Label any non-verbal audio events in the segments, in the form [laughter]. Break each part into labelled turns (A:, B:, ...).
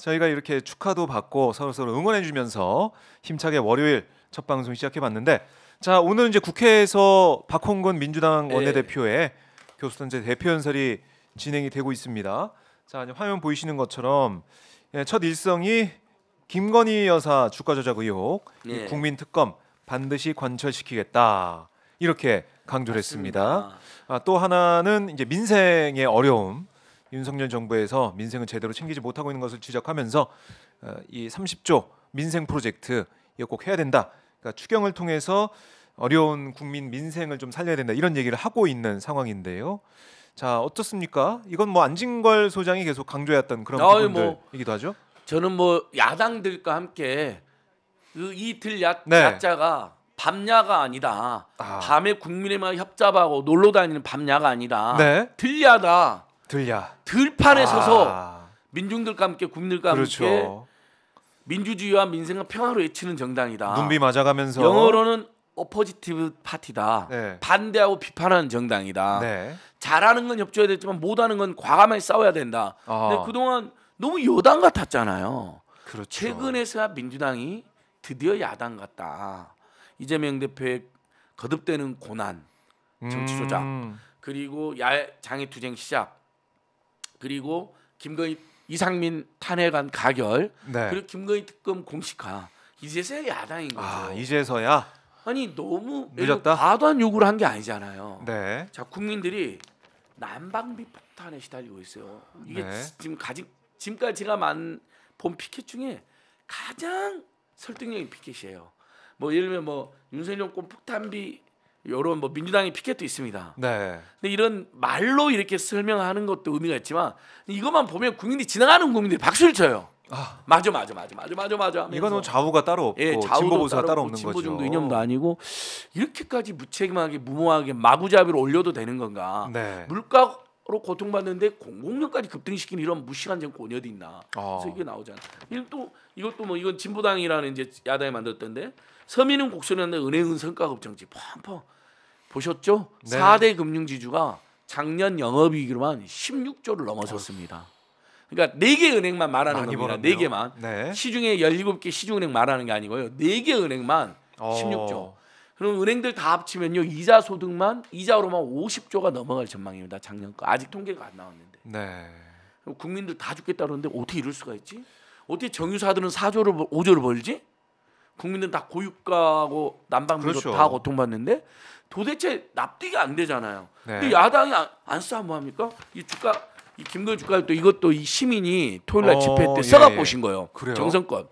A: 저희가 이렇게 축하도 받고 서로서로 응원해주면서 힘차게 월요일 첫 방송 시작해봤는데 자 오늘 이제 국회에서 박홍근 민주당 예. 원내대표의 예. 교수단체 대표 연설이 진행이 되고 있습니다. 자 화면 보이시는 것처럼 예, 첫 일성이 김건희 여사 주가 조작 의혹 예. 국민 특검 반드시 관철시키겠다 이렇게 강조를 했습니다. 아, 또 하나는 이제 민생의 어려움 윤석열 정부에서 민생을 제대로 챙기지 못하고 있는 것을 지적하면서 어, 이 30조 민생 프로젝트 이거 꼭 해야 된다. 그러니까 추경을 통해서 어려운 국민 민생을 좀 살려야 된다 이런 얘기를 하고 있는 상황인데요. 자 어떻습니까? 이건 뭐 안진걸 소장이 계속 강조했던 그런 아유, 뭐 부분들이기도 하죠.
B: 저는 뭐 야당들과 함께 그 이틀 약 네. 야자가 밤야가 아니다. 아. 밤에 국민의힘 협잡하고 놀러 다니는 밤야가 아니다. 네. 들야다. 들야 들판에 아. 서서 민중들과 함께 국민들과 그렇죠. 함께 민주주의와 민생과 평화로 외치는 정당이다. 눈비
A: 맞아가면서 영어로는
B: 오퍼지티브 파티다. 네. 반대하고 비판하는 정당이다. 네. 잘하는 건 협조해야 되지만 못하는 건 과감하게 싸워야 된다. 아. 근데 그동안 너무 여당 같았잖아요. 그렇죠. 최근에서야 민주당이 드디어 야당 같다. 이재명 대표의 거듭되는 고난, 정치 조작, 음. 그리고 야당의 투쟁 시작, 그리고 김건희 이상민 탄핵안 가결 네. 그리고 김건희 특검 공식화 이제서야 야당인 아,
A: 거죠. 아, 이제서야
B: 아니 너무 늦었다. 과도한 요구를 한 게
A: 아니잖아요. 네. 자
B: 국민들이 난방비 폭탄에 시달리고 있어요. 이게 네. 지금 가지 지금까지 제가 만 본 피켓 중에 가장 설득력 있는 피켓이에요. 뭐 예를 들면 뭐 윤석열 권 폭탄비 요런 뭐 민주당의 피켓도 있습니다. 네. 근데 이런 말로 이렇게 설명하는 것도 의미가 있지만 이것만 보면 국민이 지나가는 국민들이 박수를 쳐요. 아. 맞아 맞아 맞아 맞아 맞아 맞아. 이거는 좌우가 따로 없고 예, 진보 보수가 따로, 없는 진보 거죠. 이념도 아니고 이렇게까지 무책임하게 무모하게 마구잡이로 올려도 되는 건가? 네. 물가 로 고통받는데 공공력까지 급등시키는 이런 무시한 정권이 어디 있나? 아. 그래서 이게 나오잖아. 이또 이것도 뭐 이건 진보당이라는 이제 야당이 만들었던데 서민은 곡선이었는데 은행은 성과급 정지 펑펑 보셨죠? 네. 4대 금융지주가 작년 영업이익으로만 16조를 넘어섰습니다. 그러니까 4개 은행만 말하는 겁니다. 벌었네요. 4개만. 네. 시중에 17개 시중은행 말하는 게 아니고요. 4개 은행만 16조. 어. 그럼 은행들 다 합치면요 이자 소득만 이자로만 50조가 넘어갈 전망입니다 작년 거 아직 통계가 안 나왔는데 네. 국민들 다 죽겠다 그러는데 어떻게 이럴 수가 있지? 어떻게 정유사들은 4조를 5조를 벌지? 국민들은 다 고유가하고 난방비로 그렇죠. 다 고통받는데 도대체 납득이 안 되잖아요. 네. 근데 야당이 안 싸면 뭐 합니까? 이 주가 이 김건희 주가 또 이것도 이 시민이 토요일 날 집회 때 써갖고 어, 예, 예. 오신 거예요. 그래요? 정성권.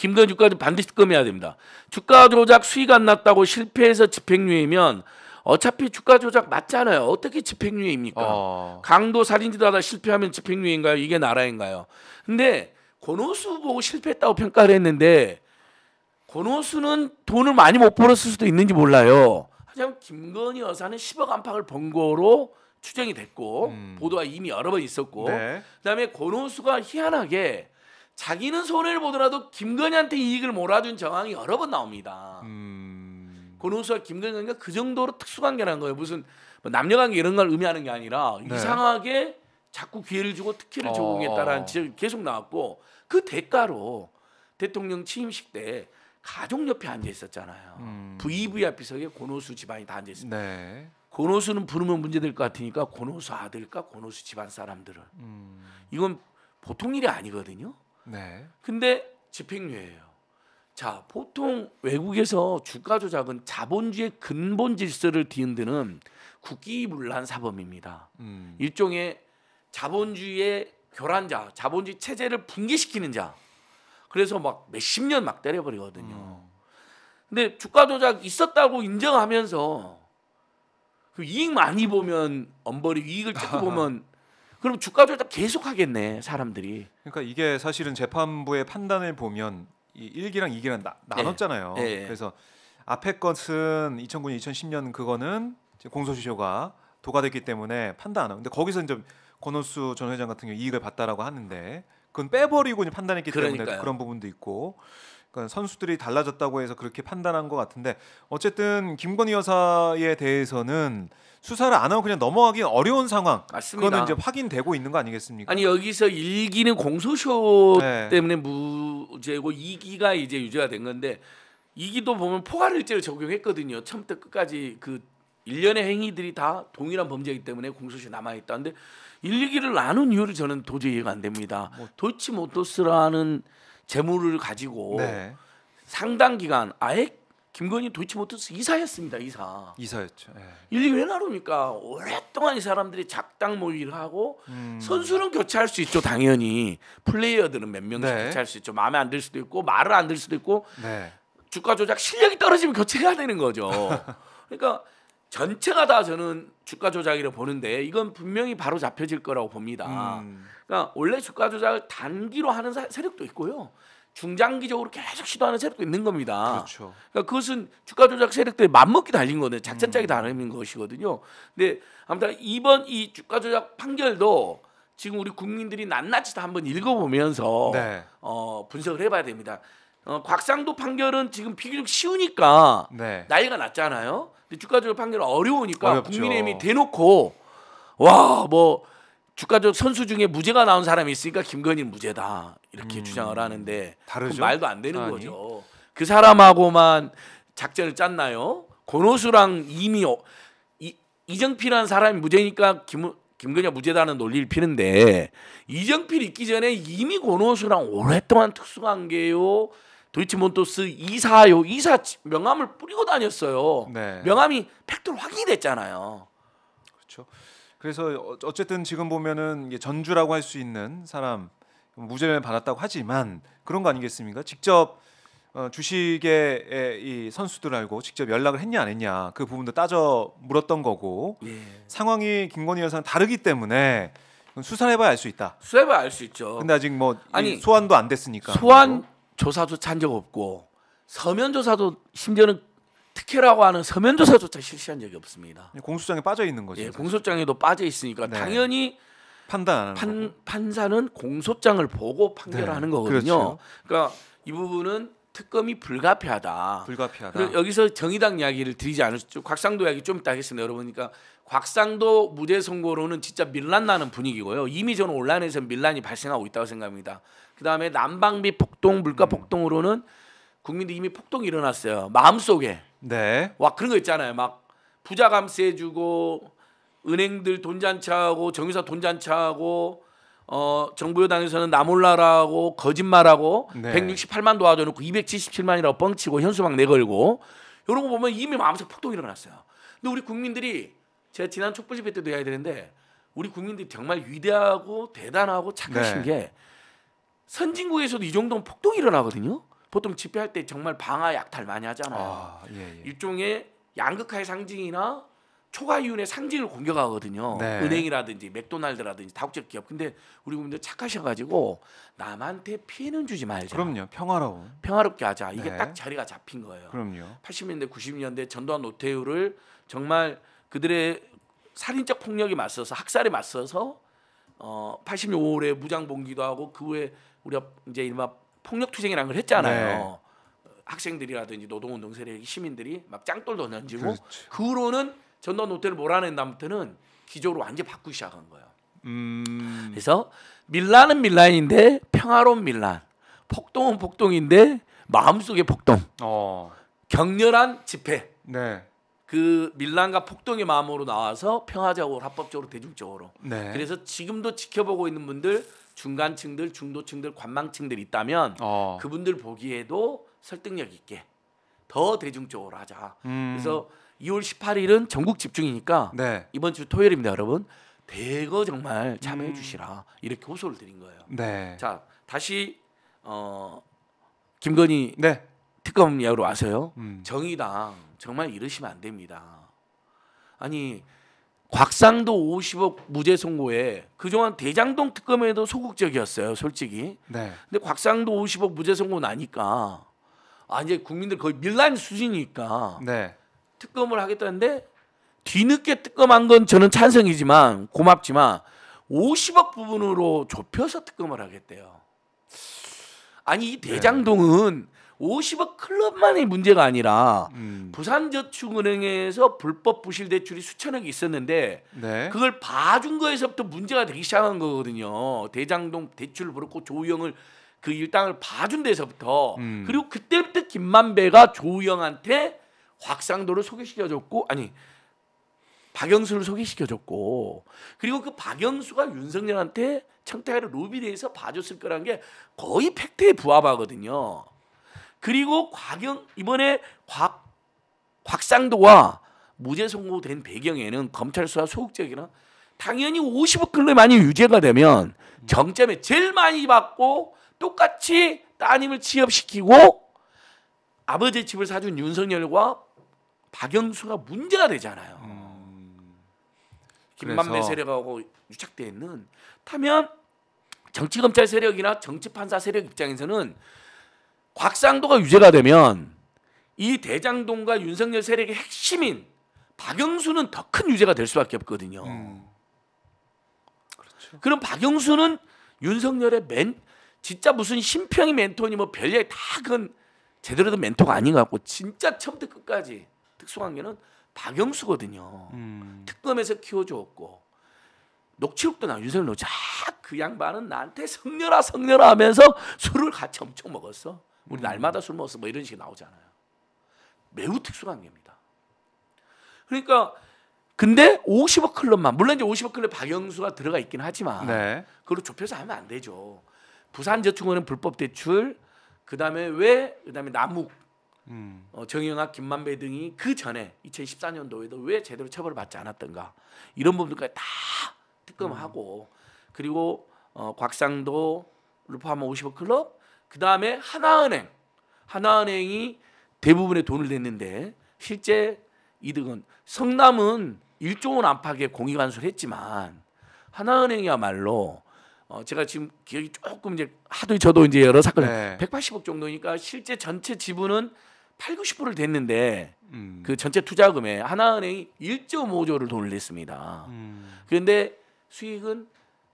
B: 김건 주가는 반드시 끄매야 됩니다. 주가 조작 수익 안 났다고 실패해서 집행유예면 어차피 주가 조작 맞잖아요. 어떻게 집행유예입니까? 어... 강도 살인지도 하다 실패하면 집행유예인가요? 이게 나라인가요? 근데 권오수 보고 실패했다고 평가를 했는데 권오수는 돈을 많이 못 벌었을 수도 있는지 몰라요. 하지만 김건희 여사는 10억 안팎을 번 거로 추정이 됐고 음... 보도가 이미 여러 번 있었고 네. 그다음에 권오수가 희한하게 자기는 손해를 보더라도 김건희한테 이익을 몰아준 정황이 여러 번 나옵니다. 음... 권은수와 그 김건희가 그 정도로 특수관계라는 거예요. 무슨 뭐 남녀관계 이런 걸 의미하는 게 아니라 네. 이상하게 자꾸 기회를 주고 특혜를 적용했다라는 어... 지적이 계속 나왔고 그 대가로 대통령 취임식 때 가족 옆에 앉아 있었잖아요. 음. VVIP석에 권호수 집안이 다 앉아 있습니다. 네. 권호수는 부르면 문제될 것 같으니까 권호수 아들과 권호수 집안 사람들을 음. 이건 보통 일이 아니거든요. 네. 근데 집행유예예요. 자, 보통 외국에서 주가 조작은 자본주의 근본 질서를 뒤흔드는 국기문란 사범입니다. 음. 일종의 자본주의의 교란자, 자본주의 체제를 붕괴시키는 자. 그래서 막 몇 십 년 막 때려버리거든요. 음. 근데 주가 조작 있었다고 인정하면서 그 이익 많이 보면 엄벌이 이익을 찾고 [laughs] 보면 그럼 주가 조작 계속 하겠네 사람들이. 그러니까 이게 사실은 재판부의 판단을
A: 보면 이 1기랑 2기랑 나, 나눴잖아요. 네. 네. 그래서 앞에 것은 2009년 2010년 그거는 공소시효가 도가됐기 때문에 판단 안 하고 근데 거기서 이제 권오수전 회장 같은 경우 이익을 봤다라고 하는데 그건 빼버리고 이제 판단했기 때문에 그러니까요. 그런 부분도 있고 그러니까 선수들이 달라졌다고 해서 그렇게 판단한 것 같은데 어쨌든 김건희 여사에 대해서는 수사를 안 하고 그냥 넘어가긴 어려운 상황. 맞습니다. 그거는 이제
B: 확인되고 있는 거 아니겠습니까? 아니 여기서 1기는 공소시효 네. 때문에 무죄고 2기가 이제 유죄가 된 건데 2기도 보면 포괄일죄를 적용했거든요. 처음부터 끝까지 그 일련의 행위들이 다 동일한 범죄이기 때문에 공소시효 남아 있다는데 1, 2기를 나눈 이유를 저는 도저히 이해가 안 됩니다. 뭐. 도치모토스라는 재물을 가지고 네. 상당 기간 아예 김건희 도치모터스 이사였습니다. 이사. 이사였죠. 예. 인이왜 나눕니까? 오랫동안 이 사람들이 작당 모의를 뭐 하고 음. 선수는 교체할 수 있죠. 당연히 플레이어들은 몇 명씩 네. 교체할 수 있죠. 마음에 안 들 수도 있고 말을 안 들 수도 있고 네. 주가 조작 실력이 떨어지면 교체해야 되는 거죠. [laughs] 그러니까 전체가 다 저는 주가 조작이라 고 보는데 이건 분명히 바로 잡혀질 거라고 봅니다. 음. 그러니까 원래 주가 조작을 단기로 하는 사, 세력도 있고요. 중장기적으로 계속 시도하는 세력도 있는 겁니다. 그렇죠. 그러니까 그것은 주가 조작 세력들이 맞먹기 달린 거는 작전짝이 음. 다른 것이거든요. 근데 아무튼 이번 이 주가 조작 판결도 지금 우리 국민들이 낱낱이 다 한번 읽어보면서 네. 어, 분석을 해봐야 됩니다. 어, 곽상도 판결은 지금 비교적 쉬우니까 네. 나이가 낮잖아요. 근데 주가 조작 판결은 어려우니까 어렵죠. 국민의힘이 대놓고 와뭐 주가적 선수 중에 무죄가 나온 사람이 있으니까 김건희 무죄다 이렇게 음. 주장을 하는데 다르죠? 말도 안 되는 아니. 거죠. 그 사람하고만 작전을 짰나요? 권호수랑 이미 어, 이, 이정필이라는 사람이 무죄니까 김 김건희가 무죄다는 논리를 피는데 이정필 있기 전에 이미 권호수랑 오랫동안 특수관계요. 도이치몬토스 이사요 이사 명함을 뿌리고 다녔어요. 네. 명함이 팩트로 확인이 됐잖아요. 그렇죠. 그래서 어, 어쨌든
A: 지금 보면은 전주라고 할 수 있는 사람 무죄를 받았다고 하지만 그런 거 아니겠습니까? 직접 어, 주식의 이선수들알고 직접 연락을 했냐 안 했냐 그 부분도 따져 물었던 거고 예. 상황이 김건희 여사는 다르기 때문에 수사 해봐야 알 수 있다.
B: 수사해봐야 알 수 있죠. 근데
A: 아직 뭐 아니 소환도 안 됐으니까 소환
B: 조사도 찬적 없고 서면 조사도 심지어는 특혜라고 하는 서면 조사조차 실시한 적이 없습니다. 예, 공소장에 빠져 있는 거죠. 예, 공소장에도 빠져 있으니까 네. 당연히 판단 판, 판사는 공소장을 보고 판결하는 네. 거거든요. 그렇죠. 그러니까 이 부분은 특검이 불가피하다. 불가피하다. 여기서 정의당 이야기를 드리지 않을 수. 곽상도 이야기 좀 이따 하겠습니다. 여러분, 그러니까 곽상도 무죄 선고로는 진짜 밀란 나는 분위기고요. 이미 저는 온라인에서 밀란이 발생하고 있다고 생각합니다. 그 다음에 난방비 폭동, 물가 음. 폭동으로는 국민들이 이미 폭동이 일어났어요. 마음속에 네. 와 그런 거 있잖아요. 막 부자 감세해주고 은행들 돈 잔치하고 정유사 돈 잔치하고 어 정부 여당에서는 나몰라라고 거짓말하고 네. 168만 도와줘놓고 277만이라고 뻥치고 현수막 내걸고 이런 거 보면 이미 마음속 폭동이 일어났어요. 근데 우리 국민들이 제가 지난 촛불 집회 때도 해야 되는데 우리 국민들이 정말 위대하고 대단하고 착하신 네. 게 선진국에서도 이 정도면 폭동이 일어나거든요. 보통 집회할 때 정말 방화 약탈 많이 하잖아요. 아, 예, 예. 일종의 양극화의 상징이나 초과이윤의 상징을 공격하거든요. 네. 은행이라든지 맥도날드라든지 다국적 기업. 근데 우리 국민들 착하셔가지고 남한테 피해는 주지 말자. 그럼요. 평화로운. 평화롭게 하자. 이게 네. 딱 자리가 잡힌 거예요. 그럼요. 80년대, 90년대 전두환 노태우를 정말 그들의 살인적 폭력에 맞서서 학살에 맞서서 어 86월에 무장 봉기도 하고 그 후에 우리가 이제 이른바 폭력투쟁이라는 걸 했잖아요. 네. 학생들이라든지 노동운동 세력 시민들이 막 짱돌도 던지고 그렇죠. 그 후로는 전두환 노태를 몰아낸 다음부터는 기조를 완전 히 바꾸기 시작한 거예요. 음... 그래서 밀란은 밀란인데 평화로운 밀란, 폭동은 폭동인데 마음속의 폭동, 어... 격렬한 집회. 네. 그 밀란과 폭동의 마음으로 나와서 평화적으로 합법적으로 대중적으로 네. 그래서 지금도 지켜보고 있는 분들 중간층들 중도층들 관망층들 있다면 어. 그분들 보기에도 설득력 있게 더 대중적으로 하자 음. 그래서 2월 18일은 전국 집중이니까 네. 이번 주 토요일입니다 여러분 대거 정말 참여해 음. 주시라 음. 이렇게 호소를 드린 거예요 네. 자 다시 어 김건희 네. 특검 이야기로 와서요. 음. 정의당 정말 이러시면 안 됩니다. 아니 곽상도 50억 무죄 선고에 그동안 대장동 특검에도 소극적이었어요, 솔직히. 네. 근데 곽상도 50억 무죄 선고 나니까 아 이제 국민들 거의 밀란 수준이니까 네. 특검을 하겠다는데 뒤늦게 특검한 건 저는 찬성이지만 고맙지만 50억 부분으로 좁혀서 특검을 하겠대요. 아니 이 대장동은 네. 50억 클럽만의 문제가 아니라 음. 부산저축은행에서 불법 부실 대출이 수천억이 있었는데 네. 그걸 봐준 거에서부터 문제가 되기 시작한 거거든요. 대장동 대출을 벌었고 조우영을 그 일당을 봐준 데서부터 음. 그리고 그때부터 김만배가 조우영한테 확상도를 소개시켜줬고 아니 박영수를 소개시켜줬고 그리고 그 박영수가 윤석열한테 청탁회를 로비를해서 봐줬을 거란 게 거의 팩트에 부합하거든요. 그리고 곽영 이번에 곽 곽상도와 무죄 선고된 배경에는 검찰 수사 소극 적이나 당연히 50억 근에 많이 유죄가 되면 정점에 제일 많이 받고 똑같이 따님을 취업시키고 아버지 집을 사준 윤석열과 박영수가 문제가 되잖아요. 음. 김만배 세력하고 유착돼 있는 타면 정치 검찰 세력이나 정치 판사 세력 입장에서는 곽상도가 유죄가 되면 이 대장동과 윤석열 세력의 핵심인 박영수는 더 큰 유죄가 될 수밖에 없거든요. 음. 그렇죠. 그럼 박영수는 윤석열의 맨 진짜 무슨 심평이 멘토니 뭐 별예 다 그건 제대로 된 멘토가 아닌 것 같고 진짜 처음부터 끝까지 특수관계는 박영수거든요. 음. 특검에서 키워주었고 녹취록도 나 윤석열 녹취. 아, 그 양반은 나한테 성녀라 성녀라 하면서 술을 같이 엄청 먹었어. 우리 날마다 술먹어서뭐 이런 식이 나오잖아요. 매우 특수한 입니다 그러니까 근데 50억 클럽만 물론 이제 50억 클럽 박영수가 들어가 있긴 하지만 네. 그걸로 좁혀서 하면 안 되죠. 부산저축은행 불법 대출 그다음에 왜 그다음에 남욱 음. 어, 정영학 김만배 등이 그 전에 2014년도에도 왜 제대로 처벌을 받지 않았던가 이런 부분들까지 다 특검하고 음. 그리고 어, 곽상도 루파마 50억 클럽 그 다음에 하나은행. 하나은행이 대부분의 돈을 냈는데 실제 이득은 성남은 1조 원 안팎의 공익안수를 했지만 하나은행이야말로 어 제가 지금 기억이 조금 이제 하도 저도 이제 여러 사건 네. 180억 정도니까 실제 전체 지분은 8, 90%를 됐는데 음. 그 전체 투자금에 하나은행이 1.5조를 돈을 냈습니다. 음. 그런데 수익은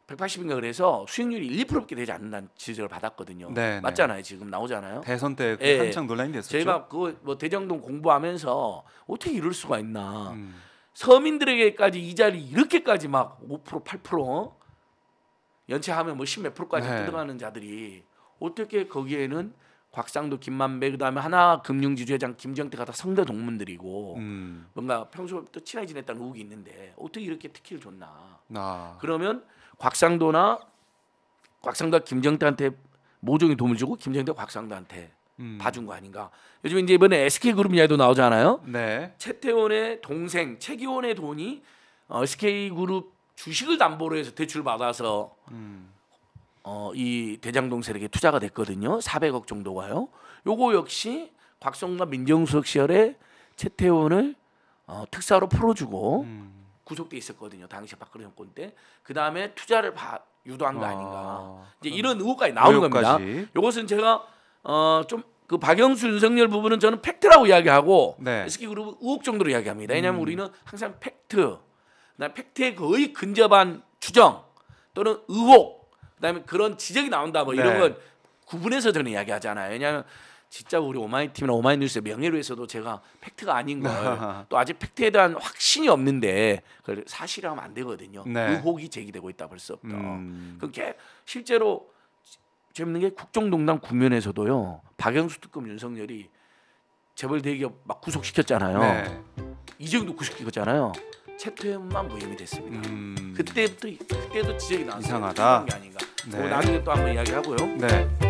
B: 180인가 그래서 수익률이 1%밖에 되지 않는다는 지적을 받았거든요. 네, 네. 맞잖아요. 네. 지금 나오잖아요. 대선 때 예, 예, 한창 논란이 됐었죠. 제가 그 뭐대장동 공부하면서 어떻게 이럴 수가 있나. 음. 서민들에게까지 이 자리 이렇게까지 막5% 8% 어? 연체하면 뭐10몇 프로까지 네. 들어가는 자들이 어떻게 거기에는 곽상도 김만배 그다음에 하나 금융지주회장 김정태가 다 성대 동문들이고 음. 뭔가 평소부터 친하게 지냈다는 의혹이 있는데 어떻게 이렇게 특혜를 줬나. 아. 그러면 곽상도나 곽상도가 김정태한테 모종의 도움을 주고 김정태가 곽상도한테 음. 봐준 거 아닌가. 요즘 이제 이번에 SK 그룹 이야기도 나오잖아요. 네. 채태원의 동생 최기원의 돈이 어, SK 그룹 주식을 담보로 해서 대출 받아서 음. 어, 이 대장동 세력에 투자가 됐거든요. 400억 정도가요. 요거 역시 곽성과 민정수석 시절에 채태원을 어, 특사로 풀어주고 음. 구속돼 있었거든요. 당시 박근혜 정권 때. 그 다음에 투자를 바, 유도한 거 아, 닌가 이제 이런 의혹까지 나오는 겁니다. 이것은 제가 어, 좀그 박영수 윤석열 부분은 저는 팩트라고 이야기하고 네. SK 그룹은 의혹 정도로 이야기합니다. 왜냐하면 음. 우리는 항상 팩트, 나 팩트에 거의 근접한 추정 또는 의혹, 그다음에 그런 지적이 나온다 뭐 이런 네. 건 구분해서 저는 이야기하잖아요. 왜냐하면 진짜 우리 오마이팀이나 오마이뉴스의 명예로에서도 제가 팩트가 아닌 걸 또 [laughs] 아직 팩트에 대한 확신이 없는데 그걸 사실하면 안 되거든요. 네. 의혹이 그 제기되고 있다 벌써부터. 음. 그게 실제로 재밌는 게 국정농단 국면에서도요. 박영수 특검 윤석열이 재벌 대기업 막 구속시켰잖아요. 네. 이재용도 구속시켰잖아요. 채태현만 무혐의 됐습니다. 음. 그때부터 그때도 지적이 나왔어요. 이상하다. 게 아닌가. 뭐 네. 뭐 나중에 또 한번 이야기하고요. 네.